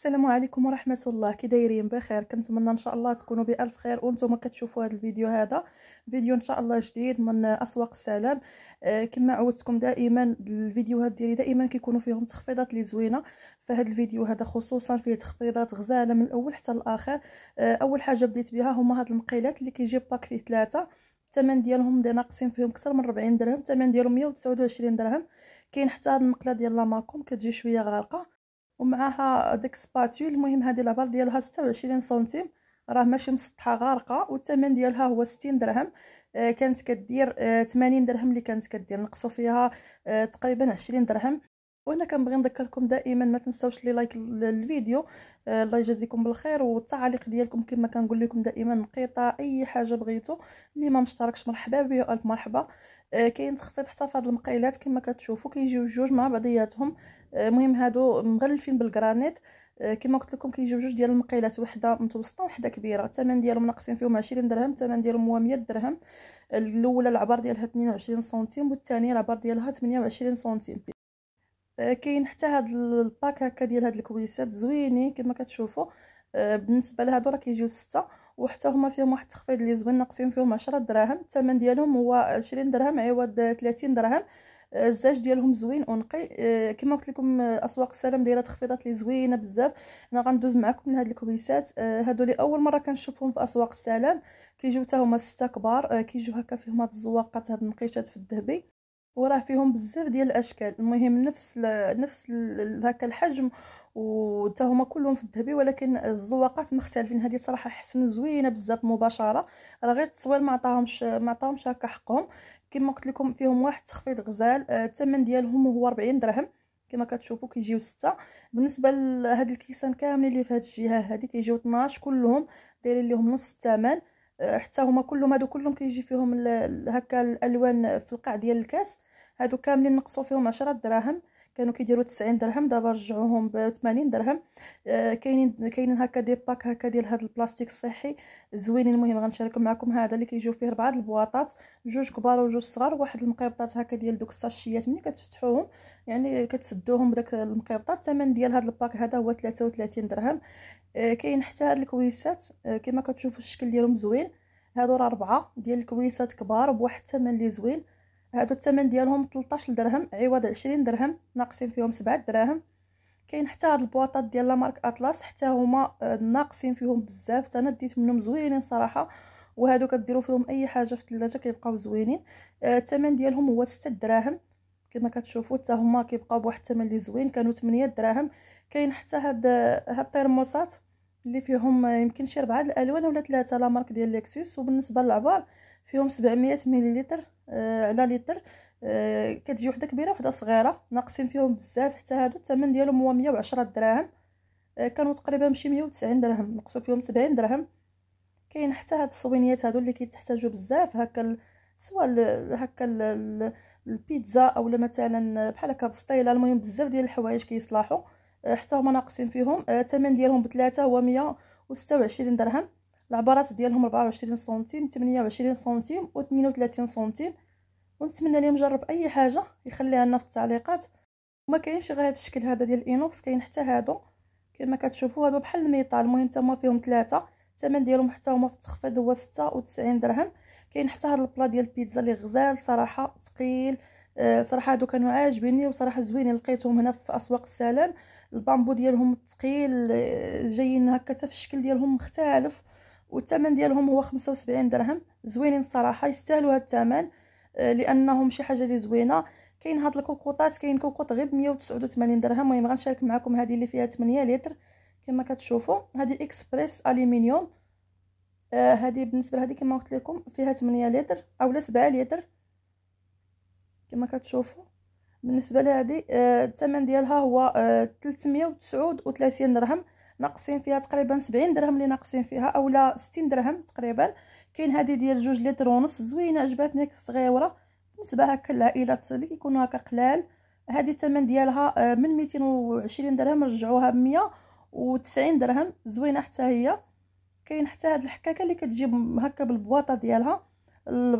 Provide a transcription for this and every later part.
السلام عليكم ورحمه الله كي دايرين بخير كنتمنى ان شاء الله تكونوا بالف خير وانتم كتشوفوا هذا الفيديو هذا فيديو ان شاء الله جديد من اسواق السلام آه كما عودتكم دائما الفيديوهات ديالي دائما كيكونوا فيهم تخفيضات اللي زوينه فهاد الفيديو هذا خصوصا فيه تخفيضات غزاله من الاول حتى الاخر آه اول حاجه بديت بها هما هاد المقيلات اللي كيجي باك فيه ثلاثه الثمن ديالهم دي ناقصين فيهم اكثر من 40 درهم الثمن ديالهم 129 درهم كاين حتى هاد المقله ديال لاماكوم كتجي شويه غالقه ومعاها داك سباتول المهم هذه لابال ديالها 26 سنتيم راه ماشي مسطحه غارقه والثمن ديالها هو 60 درهم آه، كانت كدير 80 آه، درهم اللي كانت كدير نقصوا فيها آه، تقريبا 20 درهم وهنا كنبغي نذكركم دائما ما تنساوش لي لايك للفيديو الله يجازيكم بالخير والتعليق ديالكم كما كنقول لكم دائما نقيطه اي حاجه بغيتو اللي ما مشتركش مرحبا بيه الف مرحبا كاين تخفيض حتى في هاد المقيلات كما كتشوفوا كيجيو جوج مع بعضياتهم المهم هادو مغلفين بالجرانيت آه، كما قلت لكم كيجيو جوج ديال المقيلات وحده متوسطه وحده كبيره الثمن ديالهم ناقصين فيهم 20 درهم الثمن ديالهم هو 100 درهم الاولى العبار ديالها 22 سنتيم والثانيه العبار ديالها 28 سنتيم آه، كاين حتى هاد الباك هكا ديال هاد الكويسات زوينين كما كتشوفوا آه، بالنسبه لهادو راه كيجيو سته وحتى هما فيهم واحد التخفيض اللي زوين ناقصين فيهم 10 دراهم الثمن ديالهم هو 20 درهم عوض 30 درهم الزاج ديالهم زوين ونقي آه، كما قلت لكم آه، اسواق السلام دايره تخفيضات لي زوينه بزاف انا غندوز معكم لهاد الكويسات آه، هادو لي اول مره كنشوفهم في اسواق السلام كيجيو حتى هما سته كبار كيجيو هكا فيهم هاد الزواقات هاد النقيشات في الذهبي وراه فيهم بزاف ديال الاشكال المهم نفس نفس هكا الحجم وتا هما كلهم في الذهبي ولكن الزواقات مختلفين هذه صراحه حسن زوينه بزاف مباشره راه غير التصوير ما عطاهمش ما عطاهمش هكا حقهم كما قلت لكم فيهم واحد تخفيض غزال آه، الثمن ديالهم هو 40 درهم كما كتشوفوا كيجيو ستة بالنسبه لهاد الكيسان كاملين اللي في هاد الجهه هادي كيجيو 12 كلهم دايرين ليهم نفس الثمن آه، حتى هما كلهم هادو كلهم كيجي فيهم هكا الالوان في القاع ديال الكاس هادو كاملين نقصوا فيهم 10 دراهم كانوا كيديروا 90 درهم دابا رجعوهم ب 80 درهم آه، كاينين كاينين هكا دي باك هكا ديال هذا البلاستيك الصحي زوينين المهم غنشارك معكم هذا اللي كيجيو فيه اربعه البواطات جوج كبار وجوج صغار واحد المقيبطات هكا ديال دوك الساشيات ملي كتفتحوهم يعني كتسدوهم بداك المقيبطات الثمن ديال هذا الباك هذا هو 33 درهم آه، كاين حتى هاد الكويسات آه، كما كتشوفوا الشكل ديالهم زوين هادو راه اربعه ديال الكويسات كبار بواحد الثمن اللي زوين هادو الثمن ديالهم 13 درهم عوض 20 درهم ناقصين فيهم 7 دراهم كاين حتى هاد البواطات ديال لا مارك اطلس حتى هما آه، ناقصين فيهم بزاف حتى انا ديت منهم زوينين صراحه وهادو كديروا فيهم اي حاجه في الثلاجه كيبقاو زوينين آه، الثمن ديالهم هو 6 دراهم كما كتشوفوا حتى هما كيبقاو بواحد الثمن اللي زوين كانوا 8 دراهم كاين حتى هاد آه، هاد الترموسات اللي فيهم يمكن شي ربعه الالوان ولا ثلاثه لا مارك ديال ليكسوس وبالنسبه للعبار فيهم 700 مليلتر آه، على لتر آه، كتجي وحده كبيره وحده صغيره ناقصين فيهم بزاف حتى هادو الثمن ديالهم هو 110 دراهم آه، كانوا تقريبا شي 190 درهم نقصوا فيهم 70 درهم كاين حتى هاد الصوينيات هادو اللي كيتحتاجوا بزاف هكا سواء هكا البيتزا اولا مثلا بحال هكا بسطيله المهم بزاف ديال الحوايج كيصلاحوا حتى هما ناقصين فيهم الثمن ديالهم بثلاثه هو 126 درهم العبارات ديالهم 24 سنتيم 28 سنتيم و 32 سنتيم ونتمنى ليهم جرب اي حاجه يخليها لنا في التعليقات وما كاينش غير هذا الشكل هذا ديال الانوكس كاين حتى هادو كما كتشوفوا هادو بحال الميطال المهم حتى هما فيهم ثلاثه الثمن ديالهم حتى هما في التخفيض هو 96 درهم كاين حتى هاد البلا ديال البيتزا اللي غزال صراحه ثقيل أه صراحه هادو كانوا عاجبيني وصراحه زوينين لقيتهم هنا في اسواق السلام البامبو ديالهم ثقيل آه، جايين هكا حتى في الشكل ديالهم مختلف والثمن ديالهم هو 75 درهم زوينين صراحه يستاهلوا هذا الثمن آه، لانهم شي حاجه اللي زوينه كاين هاد الكوكوطات كاين كوكوط غير ب 189 درهم المهم غنشارك معكم هذه اللي فيها 8 لتر كما كتشوفوا هذه اكسبريس الومنيوم آه هذه بالنسبه لهذه كما قلت لكم فيها 8 لتر اولا 7 لتر كما كتشوفوا بالنسبه لهذه آه الثمن ديالها هو آه 339 درهم ناقصين فيها تقريبا 70 درهم اللي ناقصين فيها اولا 60 درهم تقريبا كاين هذه ديال جوج لتر ونص زوينه عجبتني صغيره بالنسبه هكا للعائلات اللي كيكونوا هكا قلال هذه الثمن ديالها آه، من 220 درهم رجعوها ب 190 درهم زوينه حتى هي كاين حتى هذه الحكاكه اللي كتجي هكا بالبواطه ديالها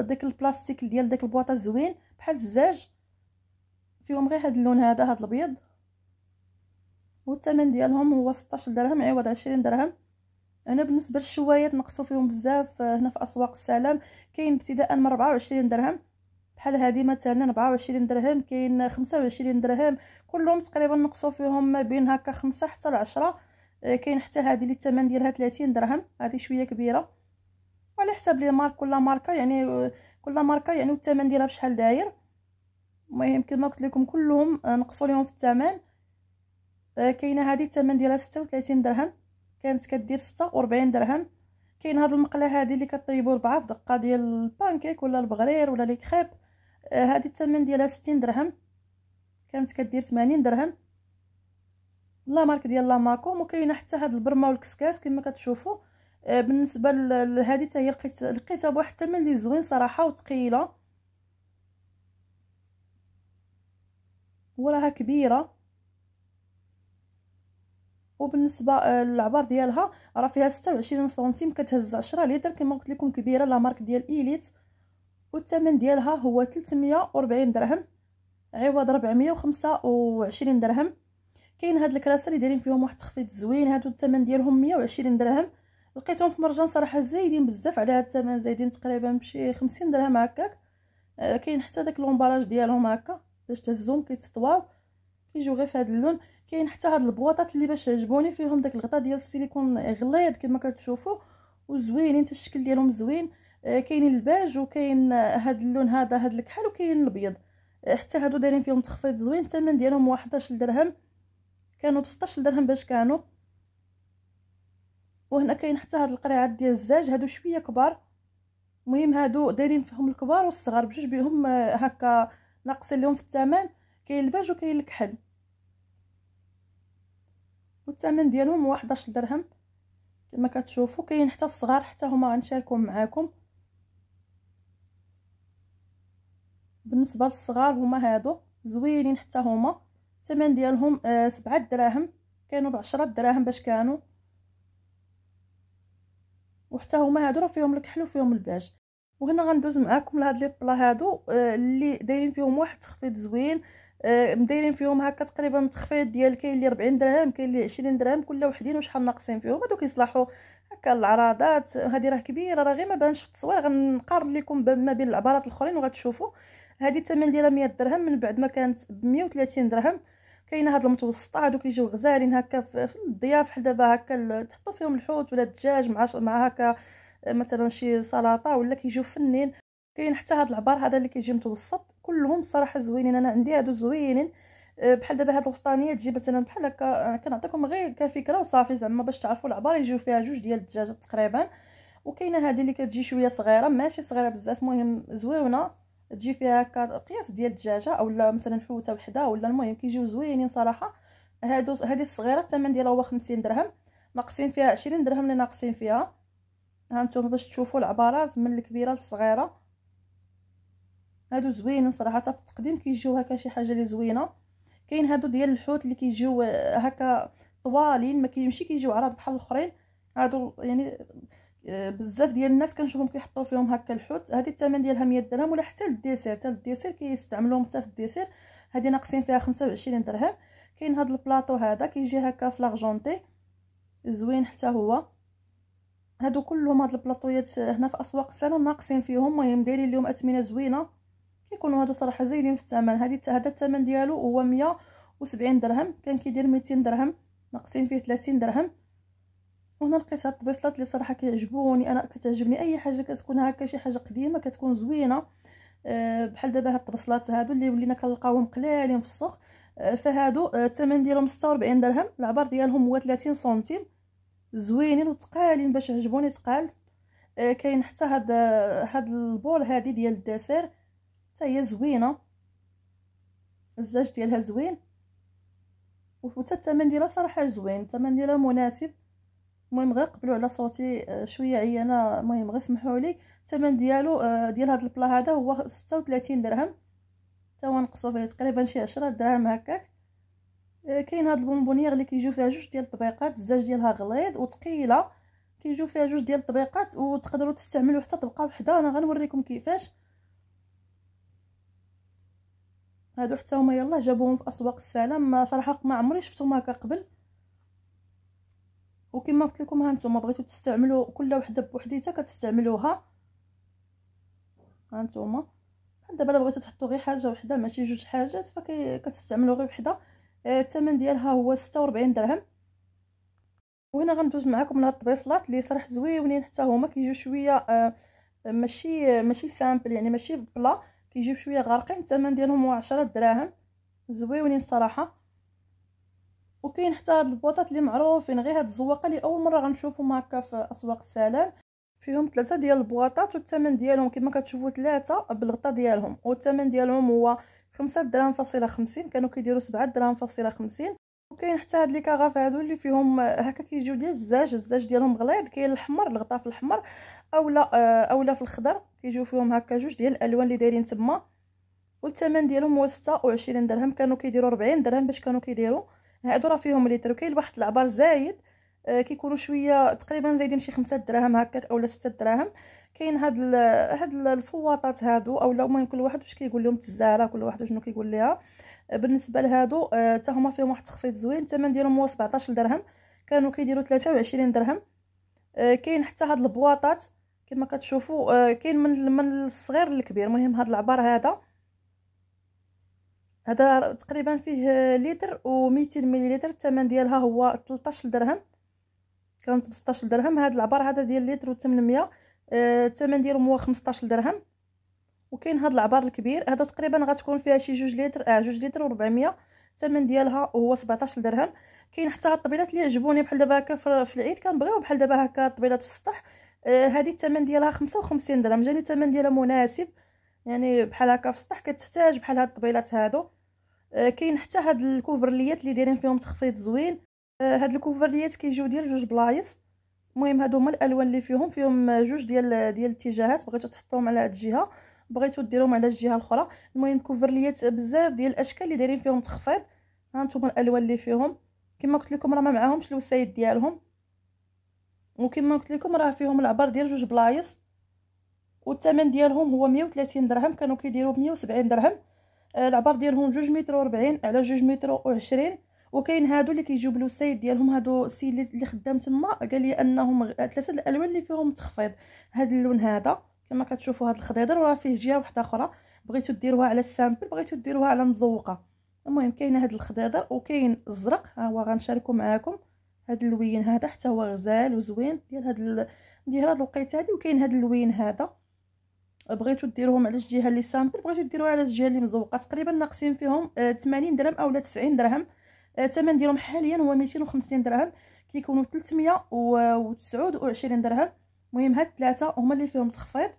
داك البلاستيك ديال داك البواطه زوين بحال الزاج فيهم غير هذا اللون هذا هذا الابيض والثمن ديالهم هو 16 درهم عوض 20 درهم انا بالنسبه للشوايات نقصوا فيهم بزاف آه، هنا في اسواق السلام كاين ابتداء من 24 درهم بحال هذه مثلا 24 درهم كاين 25 درهم كلهم تقريبا نقصوا فيهم ما بين هكا 5 حتى ل 10 آه، كاين حتى هذه اللي الثمن ديالها 30 درهم هذه شويه كبيره وعلى حساب لي مارك كل ماركه يعني آه، كل ماركه يعني الثمن ديالها بشحال داير المهم كما قلت لكم كلهم نقصوا لهم في الثمن آه، كاينه هذه الثمن ديالها 36 درهم كانت كدير 46 درهم كاين هاد المقله هذه اللي كطيبوا ربعه في دقه ديال البانكيك ولا البغرير ولا لي كريب هذه آه، الثمن ديالها 60 درهم كانت كدير 80 درهم لا مارك ديال لا ماكوم وكاينه حتى هاد البرمه والكسكاس كما كتشوفوا آه، بالنسبه لهذه حتى هي لقيت لقيتها بواحد الثمن اللي زوين صراحه وثقيله وراها كبيره وبالنسبه آه، للعبار ديالها راه فيها 26 سنتيم كتهز 10 لتر كما قلت لكم كبيره لا مارك ديال ايليت والثمن ديالها هو 340 درهم عوض 425 درهم كاين هاد الكراسه اللي دايرين فيهم واحد التخفيض زوين هادو الثمن ديالهم 120 درهم لقيتهم في مرجان صراحه زايدين بزاف على هاد الثمن زايدين تقريبا بشي 50 درهم هكاك آه، كاين حتى داك لومبالاج ديالهم هكا باش تهزهم كيتطواو كيجيو غير في هذا اللون كاين حتى هاد البواطات اللي باش عجبوني فيهم داك الغطاء ديال السيليكون غليظ كما كتشوفوا وزوينين حتى الشكل ديالهم زوين آه، كاينين الباج وكاين هاد اللون هذا هاد الكحل وكاين الابيض آه، حتى هادو دايرين فيهم تخفيض زوين الثمن ديالهم 11 درهم كانوا ب 16 درهم باش كانوا وهنا كاين حتى هاد القريعات ديال الزاج هادو شويه كبار المهم هادو دايرين فيهم الكبار والصغار بجوج بهم آه، هكا ناقصين لهم في الثمن كاين الباج وكاين الكحل والثمن ديالهم 11 درهم كما كتشوفوا كاين حتى الصغار حتى هما غنشاركهم معاكم بالنسبه للصغار هما هادو زوينين حتى هما الثمن ديالهم آه سبعة دراهم كانوا ب 10 دراهم باش كانوا وحتى هما هادو راه فيهم الكحل وفيهم الباج وهنا غندوز معاكم لهاد لي بلا هادو آه، اللي دايرين فيهم واحد التخفيض زوين آه، مدايرين فيهم هكا تقريبا تخفيض ديال كاين اللي 40 درهم كاين اللي 20 درهم كل وحدين وشحال ناقصين فيهم هادوك يصلحوا هكا العراضات هذه راه كبيره راه غير ما بانش في التصوير غنقارن لكم ما بين العبارات الاخرين وغتشوفوا هذه الثمن ديالها 100 درهم من بعد ما كانت ب 130 درهم كاينه هاد المتوسطه هادوك كيجيو غزالين هكا في الضياف بحال دابا هكا تحطوا فيهم الحوت ولا الدجاج مع مع هكا آه، مثلا شي سلطه ولا كيجيو فنين كاين حتى هاد العبار هذا اللي كيجي متوسط كلهم صراحه زوينين انا عندي هادو زوينين أه، بحال دابا هاد الوسطانيه تجي مثلا بحال هكا أه، كنعطيكم غير كفكره وصافي زعما باش تعرفوا العبار يجيو فيها جوج ديال الدجاجات تقريبا وكاينه هذه اللي كتجي شويه صغيره ماشي صغيره بزاف مهم زويونه تجي فيها هكا قياس ديال الدجاجه اولا مثلا حوته وحده ولا المهم كيجيو زوينين صراحه هادو هذه الصغيره الثمن ديالها هو 50 درهم ناقصين فيها 20 درهم اللي ناقصين فيها ها هانتوما باش تشوفوا العبارات من الكبيره للصغيره هادو زوينين صراحه في التقديم كيجيو هكا شي حاجه اللي زوينه كاين هادو ديال الحوت اللي كيجيو هكا طوالين ما كيمشي كيجيو عراض بحال الاخرين هادو يعني آه، بزاف ديال الناس كنشوفهم كيحطوا فيهم هكا الحوت هذه الثمن ديالها 100 درهم ولا حتى للديسير حتى للديسير كيستعملوهم حتى في الديسير هذه ناقصين فيها 25 درهم كاين هاد البلاطو هذا كيجي هكا في لاغجونتي زوين حتى هو هادو كلهم هاد البلاطويات هنا في اسواق السنه ناقصين فيهم المهم دايرين لهم اثمنه زوينه كيكونوا هادو صراحه زايدين في الثمن هذه هذا الثمن ديالو هو 170 درهم كان كيدير 200 درهم ناقصين فيه 30 درهم وهنا لقيت هاد الطبيصلات اللي صراحه كيعجبوني انا كتعجبني اي حاجه كتكون هكا شي حاجه قديمه كتكون زوينه أه بحال دابا هاد البصلات هادو اللي ولينا كنلقاوهم قلالين في السوق آه، فهادو آه، الثمن ديالهم ديالهم 46 درهم العبار ديالهم هو 30 سنتيم زوينين وتقالين باش عجبوني تقال آه، كاين حتى هاد هاد البول هادي ديال الدسير هي زوينه الزاج ديالها زوين وحتى الثمن ديالها صراحه زوين الثمن ديالها مناسب المهم غير قبلوا على صوتي آه، شويه عيانه المهم غير سمحوا لي الثمن ديالو آه، ديال هذا البلا هذا هو 36 درهم حتى هو نقصوا فيه تقريبا شي 10 دراهم هكاك آه، كاين هاد البونبونيير اللي كيجيو فيها جوج ديال الطبيقات الزاج ديالها غليظ وثقيله كيجيو فيها جوج ديال الطبيقات وتقدروا تستعملوا حتى طبقه وحده انا غنوريكم كيفاش هادو حتى هما يلاه جابوهم في اسواق السلام ما صراحه ما عمري شفتهم هكا قبل وكما قلت لكم ها نتوما بغيتو تستعملوا كل وحده بوحديتها كتستعملوها ها نتوما بحال دابا بغيتو تحطوا غير حاجه وحده ماشي جوج حاجات فكتستعملوا غير وحده آه، الثمن ديالها هو 46 درهم وهنا غندوز معكم لهاد الطبيصلات اللي صراحه زويونين حتى هما كيجيو شويه آه ماشي ماشي سامبل يعني ماشي بلا كيجيو شويه غارقين الثمن ديالهم هو 10 دراهم زويونين الصراحه وكاين حتى هاد البوطات اللي معروفين غير هاد الزواقه اللي اول مره غنشوفهم هكا في اسواق السلام فيهم ثلاثه ديال البواطات والثمن ديالهم كما كتشوفوا ثلاثه بالغطا ديالهم والثمن ديالهم هو 5 دراهم فاصله 50 كانوا كيديروا 7 دراهم فاصله 50 وكاين حتى هاد لي كاغاف هادو اللي فيهم هكا كيجيو ديال الزاج الزاج ديالهم غليظ كاين الاحمر الغطاء في الاحمر اولا اولا آه، في الخضر كيجيو فيهم هكا جوج ديال الالوان اللي دايرين تما والثمن ديالهم هو 26 درهم كانوا كيديروا 40 درهم باش كانوا كيديروا هادو راه فيهم ليتر كاين واحد العبار زايد آه، كيكونوا شويه تقريبا زايدين شي 5 دراهم هكا اولا 6 دراهم كاين هاد ال هاد الفواطات هادو اولا المهم كل واحد واش كيقول لهم تزاره كل واحد شنو كيقول ليها آه، بالنسبه لهادو حتى هما فيهم واحد التخفيض زوين الثمن ديالهم هو 17 درهم كانوا كيديروا 23 درهم كاين حتى هاد البواطات كما كتشوفوا آه، كاين من من الصغير للكبير المهم هذا العبار هذا هذا تقريبا فيه لتر و200 مليلتر الثمن ديالها هو 13 درهم كانت ب 16 درهم هذا العبار هذا ديال لتر و800 آه، الثمن ديالو هو 15 درهم وكاين هذا العبار الكبير هذا تقريبا غتكون فيها شي جوج لتر اه جوج لتر و400 الثمن ديالها هو 17 درهم كاين حتى الطبيلات اللي عجبوني بحال دابا هكا في العيد كنبغيو بحال دابا هكا الطبيلات في السطح آه، هذه الثمن ديالها 55 درهم جاني الثمن ديالها مناسب يعني بحال هكا في السطح كتحتاج بحال هاد الطبيلات هادو آه، كاين حتى هاد الكوفرليات اللي دايرين فيهم تخفيض زوين آه، هاد الكوفرليات كيجيو ديال جوج بلايص المهم هادو هما الالوان اللي فيهم فيهم جوج ديال ديال الاتجاهات بغيتو تحطوهم على هاد الجهه بغيتو ديروهم على الجهه الاخرى المهم كوفرليات بزاف ديال الاشكال اللي دايرين فيهم تخفيض ها الالوان اللي فيهم كما قلت لكم راه ما معاهمش الوسائد ديالهم وكما قلت لكم راه فيهم العبر ديال جوج بلايص والثمن ديالهم هو 130 درهم كانوا كيديروا ب 170 درهم آه، العبر ديالهم جوج متر وربعين على جوج متر وعشرين وكاين هادو اللي كيجيو بلو ديالهم هادو السيد اللي خدام تما قال لي انهم ثلاثه الالوان اللي فيهم تخفيض هاد اللون هذا كما كتشوفوا هاد الخضيضر وراه فيه جهه واحده اخرى بغيتو ديروها على السامبل بغيتو ديروها على مزوقه المهم كاين هاد الخضيضر وكاين الزرق ها هو غنشاركو معاكم هاد اللوين هذا حتى هو غزال وزوين ديال هاد ال... ديال هاد الوقيته هادي وكاين هاد اللوين هذا بغيتو ديروهم على الجهه اللي سامبل بغيتو ديروها على الجهه اللي مزوقه تقريبا ناقصين فيهم 80 آه، درهم اولا 90 درهم الثمن آه، ديالهم حاليا هو 250 درهم كيكونوا 329 درهم المهم هاد ثلاثه هما اللي فيهم تخفيض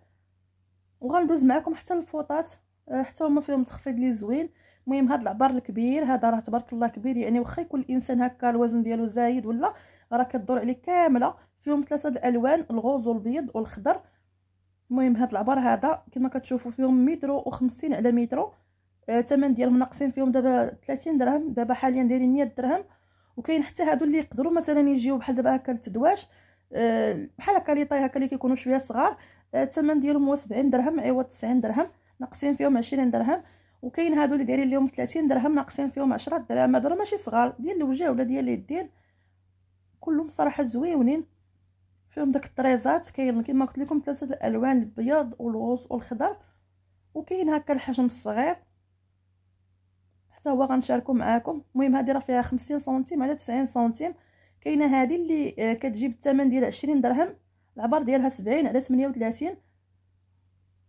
وغندوز معكم حتى الفوطات آه، حتى هما فيهم تخفيض لي زوين المهم هاد العبار الكبير هذا راه تبارك الله كبير يعني واخا يكون الانسان هكا الوزن ديالو زايد ولا راه كدور عليه كامله فيهم ثلاثه الالوان الغوز والبيض والخضر المهم هاد العبار هذا كما كتشوفوا فيهم مترو و50 على مترو الثمن آه ديالهم ناقصين فيهم دابا 30 درهم دابا حاليا دايرين 100 درهم وكاين حتى هادو اللي يقدروا مثلا يجيو بحال دابا هكا للتدواش آه بحال هكا لي طاي هكا اللي كيكونوا شويه صغار الثمن آه ديالهم هو 70 درهم عوض 90 درهم ناقصين فيهم 20 درهم وكاين هادو اللي دايرين ليهم 30 درهم ناقصين فيهم 10 دراهم هادو ماشي صغار ديال الوجه ولا ديال اليدين كلهم صراحه زويونين فيهم داك الطريزات كاين كيما قلت لكم ثلاثه الالوان البيض والغوص والخضر وكاين هكا الحجم الصغير حتى هو غنشاركو معاكم المهم هذه راه فيها 50 سنتيم على 90 سنتيم كاينه هذه اللي آه، كتجيب الثمن ديال 20 درهم العبر ديالها 70 على 38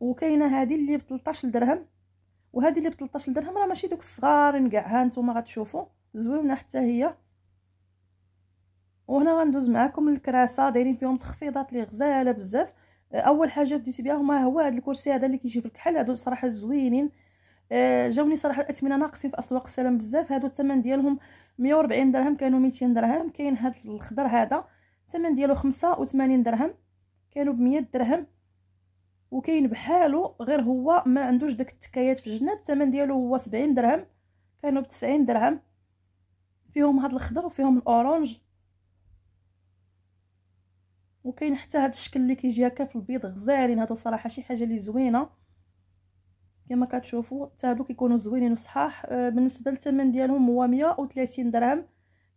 وكاينه هذه اللي ب 13 درهم وهذه اللي ب 13 درهم راه ماشي دوك الصغارين يعني كاع ها نتوما غتشوفوا زويونه حتى هي وهنا غندوز معكم الكراسه دايرين فيهم تخفيضات اللي غزاله بزاف اول حاجه بديت بها هما هو هذا الكرسي هذا اللي كيجي في الكحل هادو صراحه زوينين آه، جاوني صراحه الاثمنه ناقصين في اسواق السلام بزاف هادو الثمن ديالهم 140 درهم كانوا 200 درهم كاين هذا الخضر هذا الثمن ديالو 85 درهم كانوا ب 100 درهم وكاين بحالو غير هو ما عندوش داك التكايات في الجناب الثمن ديالو هو 70 درهم كانوا ب 90 درهم فيهم هذا الخضر وفيهم الاورانج وكاين حتى هذا الشكل اللي كيجي هكا في البيض غزالين هذا صراحه شي حاجه اللي زوينه كما كتشوفوا حتى هادو كيكونوا زوينين وصحاح آه، بالنسبه للثمن ديالهم هو 130 درهم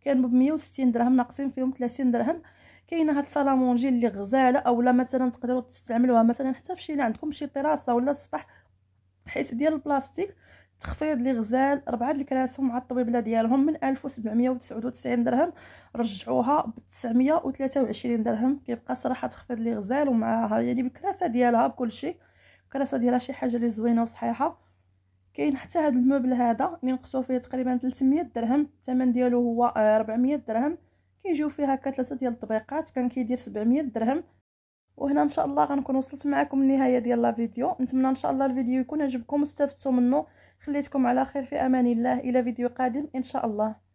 كانوا ب 160 درهم ناقصين فيهم 30 درهم كاينه هاد السلامونجي اللي غزاله اولا مثلا تقدروا تستعملوها مثلا حتى فشي اللي عندكم شي طراسه ولا سطح حيت ديال البلاستيك تخفيض لي غزال ربعه الكراسي مع الطبيبله ديالهم من 1799 درهم رجعوها ب 923 درهم كيبقى صراحه تخفيض لي غزال ومعاها يعني بالكراسه ديالها بكل شيء الكراسه ديالها شي حاجه اللي زوينه وصحيحه كاين حتى هذا الموبل هذا اللي نقصوا فيه تقريبا 300 درهم الثمن ديالو هو 400 آه، درهم كيجيو فيها هكا ثلاثه ديال الطبيقات كان كيدير 700 درهم وهنا ان شاء الله غنكون وصلت معكم النهايه ديال لا فيديو نتمنى ان شاء الله الفيديو يكون عجبكم واستفدتوا منه خليتكم على خير في امان الله الى فيديو قادم ان شاء الله